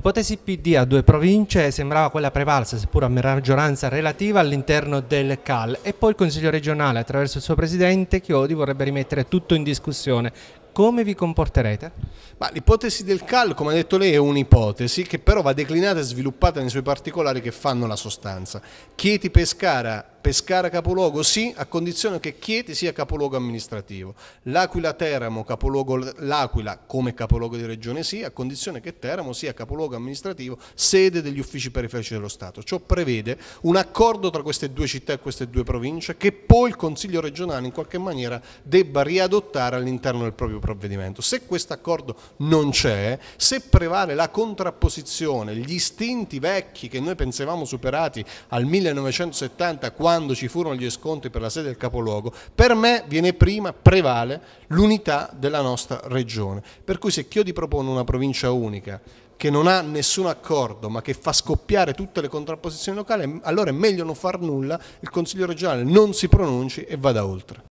L'ipotesi PD a due province eh, sembrava quella prevalsa, seppur a maggioranza relativa, all'interno del CAL e poi il Consiglio regionale, attraverso il suo presidente Chiodi, vorrebbe rimettere tutto in discussione come vi comporterete? Ma l'ipotesi del CAL, come ha detto lei, è un'ipotesi che però va declinata e sviluppata nei suoi particolari che fanno la sostanza. Chieti Pescara, Pescara capoluogo sì, a condizione che Chieti sia capoluogo amministrativo. L'Aquila Teramo, capoluogo l'Aquila come capoluogo di regione sì, a condizione che Teramo sia capoluogo amministrativo, sede degli uffici periferici dello Stato. Ciò prevede un accordo tra queste due città e queste due province che poi il Consiglio regionale in qualche maniera debba riadottare all'interno del proprio progetto provvedimento. Se questo accordo non c'è, se prevale la contrapposizione, gli istinti vecchi che noi pensavamo superati al 1970 quando ci furono gli scontri per la sede del capoluogo, per me viene prima, prevale l'unità della nostra regione. Per cui se Chiodi propone una provincia unica, che non ha nessun accordo ma che fa scoppiare tutte le contrapposizioni locali, allora è meglio non far nulla, il Consiglio regionale non si pronunci e vada oltre.